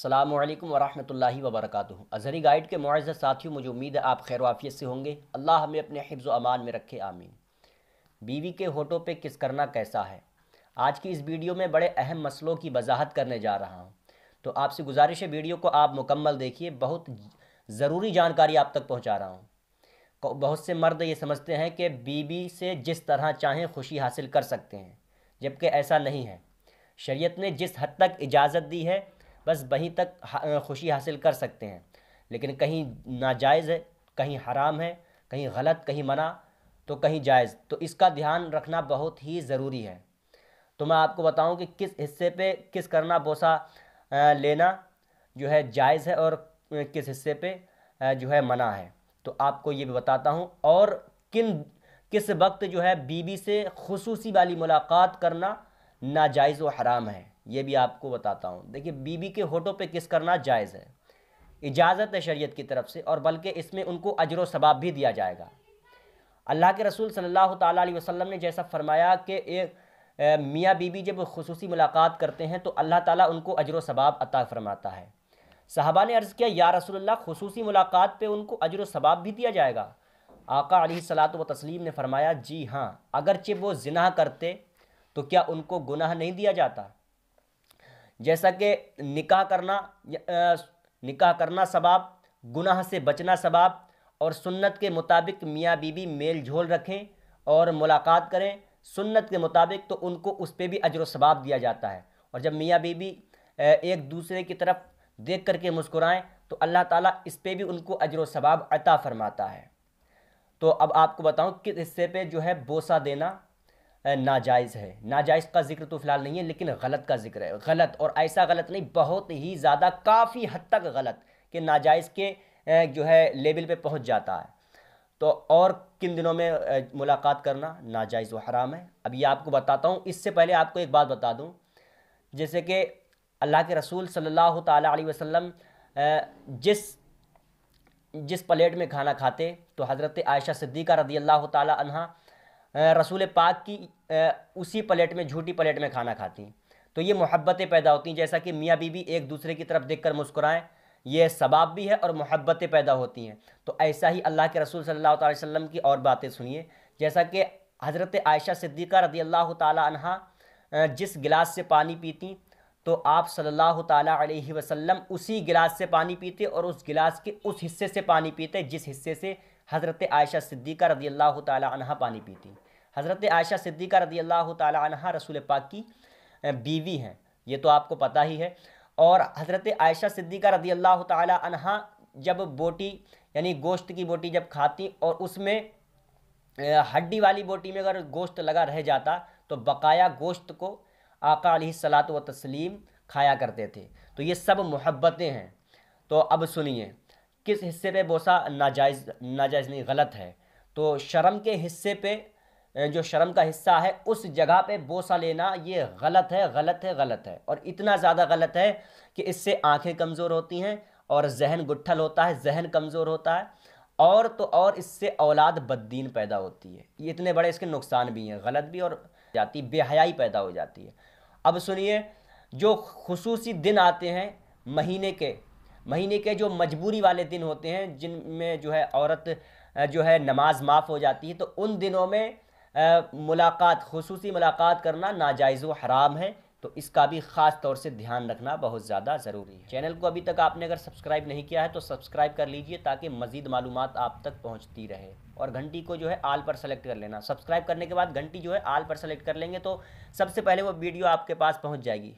अल्लाम वरहमल वबरक अजहरी गाइड के मुआज़ साथियों मुझे उम्मीद है आप खैरवाफियत से होंगे अल्लाह हमें अपने हिफ्ज़ अमान में रखे आमीन बीवी के होठों पे किस करना कैसा है आज की इस वीडियो में बड़े अहम मसलों की वजाहत करने जा रहा हूँ तो आपसे गुजारिश है वीडियो को आप मुकम्मल देखिए बहुत ज़रूरी जानकारी आप तक पहुँचा रहा हूँ बहुत से मर्द ये समझते हैं कि बीवी से जिस तरह चाहें खुशी हासिल कर सकते हैं जबकि ऐसा नहीं है शरीयत ने जिस हद तक इजाज़त दी है बस वहीं तक खुशी हासिल कर सकते हैं लेकिन कहीं नाजायज़ है कहीं हराम है कहीं गलत कहीं मना तो कहीं जायज़ तो इसका ध्यान रखना बहुत ही ज़रूरी है तो मैं आपको बताऊं कि किस हिस्से पे किस करना बोसा लेना जो है जायज़ है और किस हिस्से पे जो है मना है तो आपको ये भी बताता हूँ और किन किस वक्त जो है बीवी से खसूसी वाली मुलाकात करना नाजायज़ व हराम है ये भी आपको बताता हूँ देखिए बीबी के होठों पे किस करना जायज़ है इजाज़त है शरीयत की तरफ से और बल्कि इसमें उनको अजर सबाब भी दिया जाएगा अल्लाह के रसूल सल्लल्लाहु अलैहि वसल्लम ने जैसा फरमाया कि एक मियाँ बीबी जब खसूस मुलाकात करते हैं तो अल्लाह ताली उनको अजर सबाब अता फ़रमाता है साहबा ने अर्ज़ किया या रसोल्ला खसूस मुलाकात पर उनको अजर सबाब भी दिया जाएगा आका अली सलात व तस्लीम ने फरमाया जी हाँ अगरचे वो जिना करते तो क्या उनको गुनाह नहीं दिया जाता जैसा कि निकाह करना निकाह करना सबाब गुनाह से बचना सबाब और सुन्नत के मुताबिक मियाँ बीवी मेल झोल रखें और मुलाकात करें सुन्नत के मुताबिक तो उनको उस पर भी अजर सबाब दिया जाता है और जब मियाँ बीवी एक दूसरे की तरफ देख करके मुस्कुराएं तो अल्लाह ताला इस पर भी उनको अजर सबाब अता फरमाता है तो अब आपको बताऊं किस हिस्से पे जो है बोसा देना नाजायज़ है नाजायज़ का जिक्र तो फ़िलहाल नहीं है लेकिन गलत का जिक्र है गलत और ऐसा गलत नहीं बहुत ही ज़्यादा काफ़ी हद तक गलत कि नाजायज़ के जो है लेवल पे पहुंच जाता है तो और किन दिनों में मुलाकात करना नाजायज़ व हराम है अब ये आपको बताता हूँ इससे पहले आपको एक बात बता दूँ जैसे कि अल्लाह के रसूल सल्लल्लाहु अलैहि वसल्लम जिस जिस प्लेट में खाना खाते तो हज़रत आयशा सिद्दीक़ा रदी अल्लाह तहा रसूल पाक की उसी प्लेट में झूठी प्लेट में खाना खाती हैं तो ये मोहब्बतें पैदा होती हैं जैसा कि मियाँ बीबी एक दूसरे की तरफ देख कर मुस्कुराएँ ये सबाब भी है और मोहब्बतें पैदा होती हैं तो ऐसा ही अल्लाह के रसूल सल्लल्लाहु अलैहि वसल्लम की और बातें सुनिए जैसा कि हज़रत आयशा सिद्दीक़ा रदी अल्लाह तह जिस गिलास से पानी पीती तो आप सल्लल्लाहु अलैहि वसल्लम उसी गिलास से पानी पीते और उस गिलास के उस हिस्से से पानी पीते जिस हिस्से से हज़रत आयशा सिद्दीक़ा रदी अल्लाह तहा पानी पीती हज़रत आयशा सिद्दीक़ा रदी अल्लाह तहा रसूल पाक की बीवी हैं ये तो आपको पता ही है और हज़रत आयशा सिद्दीक़ा रदी अल्लाह तहा जब बोटी यानी गोश्त की बोटी जब खाती और उसमें हड्डी वाली बोटी में अगर गोश्त लगा रह जाता तो बकाया गोश्त को आका सलात व तस्लीम खाया करते थे तो ये सब मोहब्बतें हैं तो अब सुनिए किस हिस्से पे बोसा नाजायज़ नाजायज़ नहीं गलत है तो शर्म के हिस्से पे जो शर्म का हिस्सा है उस जगह पे बोसा लेना ये गलत है गलत है गलत है और इतना ज़्यादा गलत है कि इससे आंखें कमज़ोर होती हैं और जहन गुट्ठल होता है जहन कमज़ोर होता है और तो और इससे औलाद बददीन पैदा होती है ये इतने बड़े इसके नुकसान भी हैं गलत भी और जाती बेहयाई पैदा हो जाती है अब सुनिए जो खसूसी दिन आते हैं महीने के महीने के जो मजबूरी वाले दिन होते हैं जिनमें जो है औरत जो है नमाज माफ़ हो जाती है तो उन दिनों में मुलाकात खसूसी मुलाकात करना नाजायज़ व हराम है तो इसका भी ख़ास तौर से ध्यान रखना बहुत ज़्यादा ज़रूरी है चैनल को अभी तक आपने अगर सब्सक्राइब नहीं किया है तो सब्सक्राइब कर लीजिए ताकि मज़ीद मालूम आप तक पहुँचती रहे और घंटी को जो है आल पर सेलेक्ट कर लेना सब्सक्राइब करने के बाद घंटी जो है आल पर सेलेक्ट कर लेंगे तो सबसे पहले वो वीडियो आपके पास पहुँच जाएगी